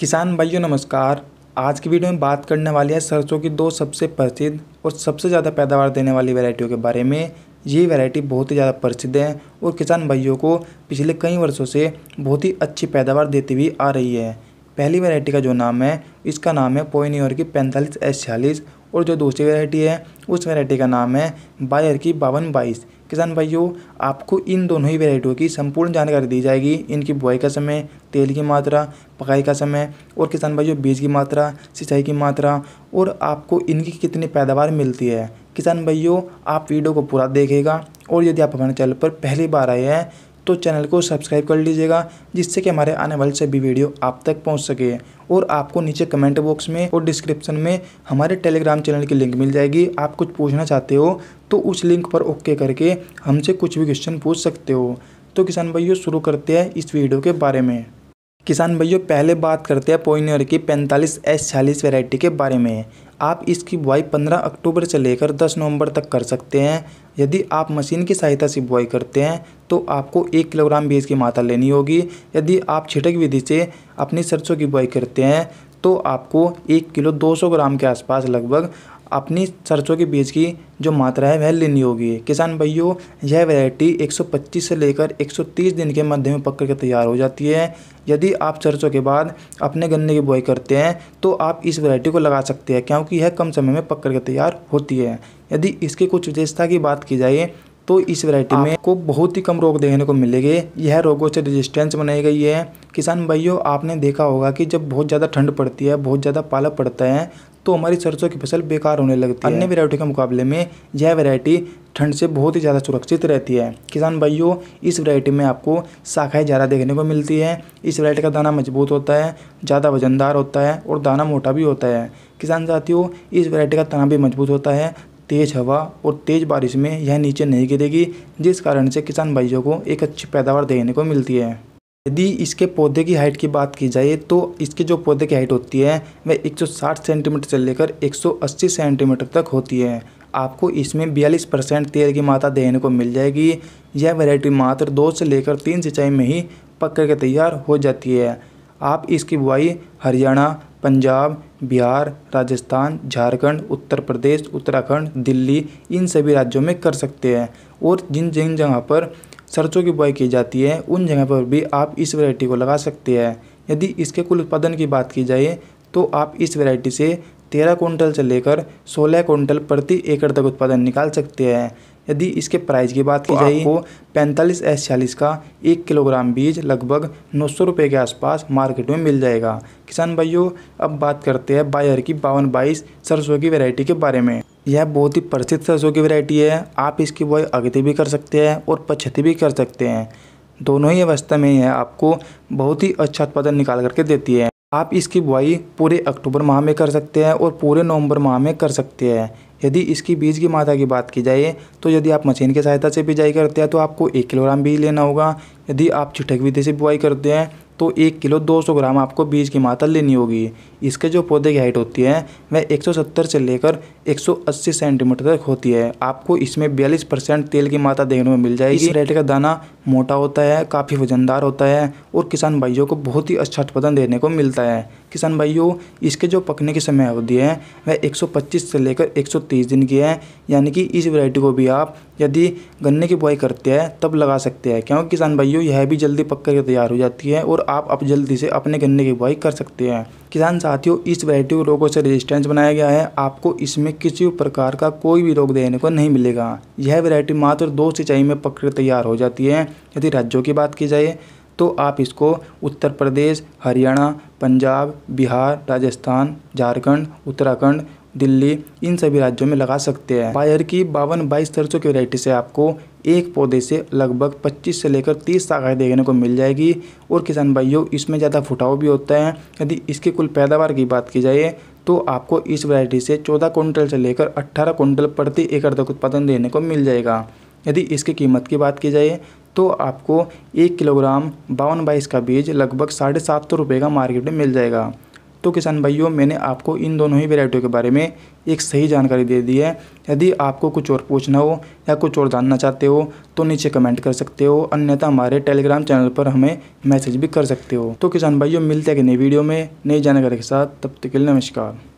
किसान भाइयों नमस्कार आज की वीडियो में बात करने वाली है सरसों की दो सबसे प्रसिद्ध और सबसे ज़्यादा पैदावार देने वाली वैरायटियों के बारे में ये वैरायटी बहुत ही ज़्यादा प्रसिद्ध है और किसान भाइयों को पिछले कई वर्षों से बहुत ही अच्छी पैदावार देती हुई आ रही है पहली वैरायटी का जो नाम है इसका नाम है पोइनियर की पैंतालीस एस छियालीस और जो दूसरी वैरायटी है उस वैरायटी का नाम है बायर की बावन बाईस किसान भाइयों आपको इन दोनों ही वेराइटियों की संपूर्ण जानकारी दी जाएगी इनकी बुआई का समय तेल की मात्रा पकाई का समय और किसान भाइयों बीज की मात्रा सिंचाई की मात्रा और आपको इनकी कितनी पैदावार मिलती है किसान भाइयों आप वीडियो को पूरा देखेगा और यदि आप हमारे चैनल पर पहली बार आए हैं तो चैनल को सब्सक्राइब कर लीजिएगा जिससे कि हमारे आने वाले सभी वीडियो आप तक पहुँच सके और आपको नीचे कमेंट बॉक्स में और डिस्क्रिप्शन में हमारे टेलीग्राम चैनल की लिंक मिल जाएगी आप कुछ पूछना चाहते हो तो उस लिंक पर ओके करके हमसे कुछ भी क्वेश्चन पूछ सकते हो तो किसान भाइयों शुरू करते हैं इस वीडियो के बारे में किसान भाइयों पहले बात करते हैं पोइनियर की पैंतालीस एस छियालीस वेराइटी के बारे में आप इसकी बुआई 15 अक्टूबर से लेकर 10 नवंबर तक कर सकते हैं यदि आप मशीन की सहायता से बुआई करते हैं तो आपको एक किलोग्राम बीज की मात्रा लेनी होगी यदि आप छिटक विधि से अपनी सरसों की बुआई करते हैं तो आपको एक किलो 200 ग्राम के आसपास लगभग अपनी सरसों के बीज की जो मात्रा है वह लेनी होगी किसान भाइयों यह वैरायटी 125 से लेकर 130 दिन के मध्य में पक के तैयार हो जाती है यदि आप सरसों के बाद अपने गन्ने की बुआई करते हैं तो आप इस वैरायटी को लगा सकते हैं क्योंकि यह कम समय में पक के तैयार होती है यदि इसकी कुछ विशेषता की बात की जाए तो इस वैरायटी में आपको बहुत ही कम रोग देखने को मिलेंगे यह रोगों से रेजिस्टेंस बनाई गई है किसान भाइयों आपने देखा होगा कि जब बहुत ज़्यादा ठंड पड़ती है बहुत ज़्यादा पाला पड़ता है तो हमारी सरसों की फसल बेकार होने लगती है अन्य वैरायटी के मुकाबले में यह वैरायटी ठंड से बहुत ही ज़्यादा सुरक्षित रहती है किसान भाइयों इस वैरायटी में आपको शाखाएँ ज़्यादा देखने को मिलती है इस वैरायटी का दाना मजबूत होता है ज़्यादा वजनदार होता है और दाना मोटा भी होता है किसान साथियों इस वैरायटी का तना भी मजबूत होता है तेज़ हवा और तेज़ बारिश में यह नीचे नहीं गिरेगी जिस कारण से किसान भाइयों को एक अच्छी पैदावार देखने को मिलती है यदि इसके पौधे की हाइट की बात की जाए तो इसके जो पौधे की हाइट होती है वह 160 सेंटीमीटर से लेकर 180 सेंटीमीटर तक होती है आपको इसमें 42 परसेंट तेल की मात्रा देने को मिल जाएगी यह वैरायटी मात्र दो से लेकर तीन सिंचाई में ही पक के तैयार हो जाती है आप इसकी बुआई हरियाणा पंजाब बिहार राजस्थान झारखंड उत्तर प्रदेश उत्तराखंड दिल्ली इन सभी राज्यों में कर सकते हैं और जिन जिन जगह पर सरसों की बुआई की जाती है उन जगह पर भी आप इस वैरायटी को लगा सकते हैं यदि इसके कुल उत्पादन की बात की जाए तो आप इस वैरायटी से तेरह कुंटल से लेकर सोलह कुंटल प्रति एकड़ तक उत्पादन निकाल सकते हैं यदि इसके प्राइस की बात की तो जाए तो पैंतालीस एस छियालीस का एक किलोग्राम बीज लगभग नौ सौ रुपये के आसपास मार्केट में मिल जाएगा किसान भाइयों अब बात करते हैं बायर की बावन बाईस सरसों की वैरायटी के बारे में यह बहुत ही प्रसिद्ध सरसों की वैरायटी है आप इसकी बुआई अगती भी कर सकते हैं और पछती भी कर सकते हैं दोनों ही अवस्था में यह आपको बहुत ही अच्छा उत्पादन निकाल करके देती है आप इसकी बुआई पूरे अक्टूबर माह में कर सकते हैं और पूरे नवंबर माह में कर सकते हैं यदि इसकी बीज की मात्रा की बात की जाए तो यदि आप मशीन की सहायता से बिजाई करते हैं तो आपको एक किलोग्राम बीज लेना होगा यदि आप छिटक विधि से बुआई करते हैं तो एक किलो 200 ग्राम आपको बीज की मात्रा लेनी होगी इसके जो पौधे की हाइट होती है वह 170 से लेकर 180 सेंटीमीटर तक होती है आपको इसमें बयालीस परसेंट तेल की मात्रा देखने में मिल जाएगी इस रेट का दाना मोटा होता है काफ़ी वज़नदार होता है और किसान भाइयों को बहुत ही अच्छा उत्पादन देने को मिलता है किसान भाइयों इसके जो पकने की समय अवधि है वह 125 से लेकर 130 दिन की है यानी कि इस वैरायटी को भी आप यदि गन्ने की बुआई करते हैं तब लगा सकते हैं क्योंकि किसान भाइयों यह भी जल्दी पक कर तैयार हो जाती है और आप अब जल्दी से अपने गन्ने की बुआई कर सकते हैं किसान साथियों इस वैरायटी रोगों से रेजिस्टेंस बनाया गया है आपको इसमें किसी भी प्रकार का कोई भी रोग देने को नहीं मिलेगा यह वैरायटी मात्र दो सिंचाई में पकड़ तैयार हो जाती है यदि राज्यों की बात की जाए तो आप इसको उत्तर प्रदेश हरियाणा पंजाब बिहार राजस्थान झारखंड उत्तराखंड दिल्ली इन सभी राज्यों में लगा सकते हैं बायर की बावन बाईस सरसों की वैरायटी से आपको एक पौधे से लगभग 25 से लेकर 30 शाखाएं देखने को मिल जाएगी और किसान भाइयों इसमें ज़्यादा फुटाव भी होता है यदि इसकी कुल पैदावार की बात की जाए तो आपको इस वैरायटी से 14 कुंटल से लेकर 18 कुंटल प्रति एकड़ तक उत्पादन देने को मिल जाएगा यदि इसकी कीमत की बात की जाए तो आपको एक किलोग्राम बावन बाईस का बीज लगभग साढ़े सात सौ रुपये का मार्केट में मिल जाएगा तो किसान भाइयों मैंने आपको इन दोनों ही वेराइटियों के बारे में एक सही जानकारी दे दी है यदि आपको कुछ और पूछना हो या कुछ और जानना चाहते हो तो नीचे कमेंट कर सकते हो अन्यथा हमारे टेलीग्राम चैनल पर हमें मैसेज भी कर सकते हो तो किसान भाइयों मिलते हैं कि नई वीडियो में नई जानकारी के साथ तब तक के लिए नमस्कार